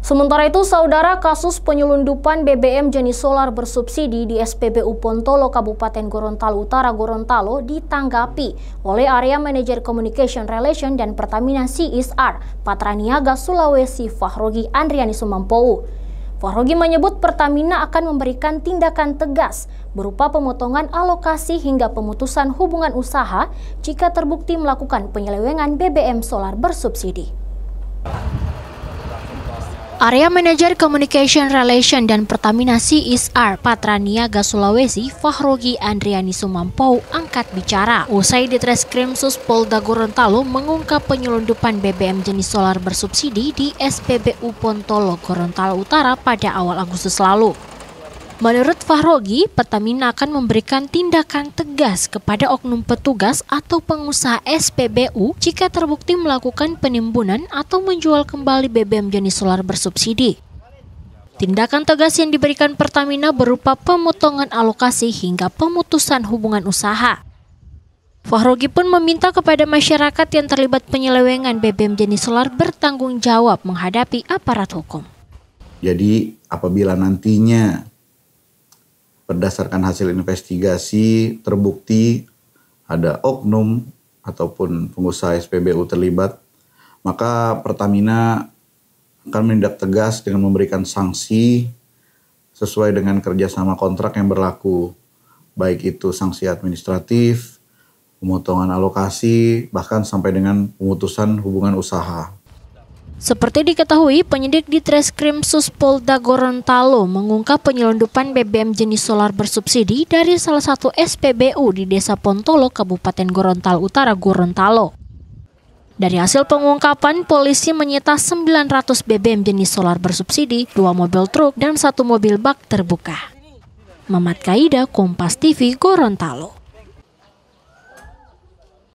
Sementara itu, saudara kasus penyelundupan BBM jenis solar bersubsidi di SPBU Pontolo, Kabupaten Gorontalo Utara, Gorontalo ditanggapi oleh area manager communication relation dan Pertamina CSR, Patraniaga Sulawesi Fahrogi Andriani Sumampou. Fahrogi menyebut Pertamina akan memberikan tindakan tegas berupa pemotongan alokasi hingga pemutusan hubungan usaha jika terbukti melakukan penyelewengan BBM solar bersubsidi. Area Manager Communication Relation dan Pertamina CSR Patraniaga Sulawesi, Fahrogi Andriani Sumampau angkat bicara. Usai di Treskrim Polda Gorontalo mengungkap penyelundupan BBM jenis solar bersubsidi di SPBU Pontolo, Gorontalo Utara pada awal Agustus lalu. Menurut Fahrogi, Pertamina akan memberikan tindakan tegas kepada oknum petugas atau pengusaha SPBU jika terbukti melakukan penimbunan atau menjual kembali BBM jenis solar bersubsidi. Tindakan tegas yang diberikan Pertamina berupa pemotongan alokasi hingga pemutusan hubungan usaha. Fahrogi pun meminta kepada masyarakat yang terlibat penyelewengan BBM jenis solar bertanggung jawab menghadapi aparat hukum. Jadi apabila nantinya berdasarkan hasil investigasi terbukti ada oknum ataupun pengusaha SPBU terlibat, maka Pertamina akan menindak tegas dengan memberikan sanksi sesuai dengan kerjasama kontrak yang berlaku, baik itu sanksi administratif, pemotongan alokasi, bahkan sampai dengan pemutusan hubungan usaha. Seperti diketahui, penyidik di Treskrim Suspolda Gorontalo mengungkap penyelundupan BBM jenis solar bersubsidi dari salah satu SPBU di Desa Pontolo, Kabupaten Gorontalo Utara, Gorontalo. Dari hasil pengungkapan, polisi menyita 900 BBM jenis solar bersubsidi, dua mobil truk, dan satu mobil bak terbuka. Mamat Kaida, Kompas TV, Gorontalo.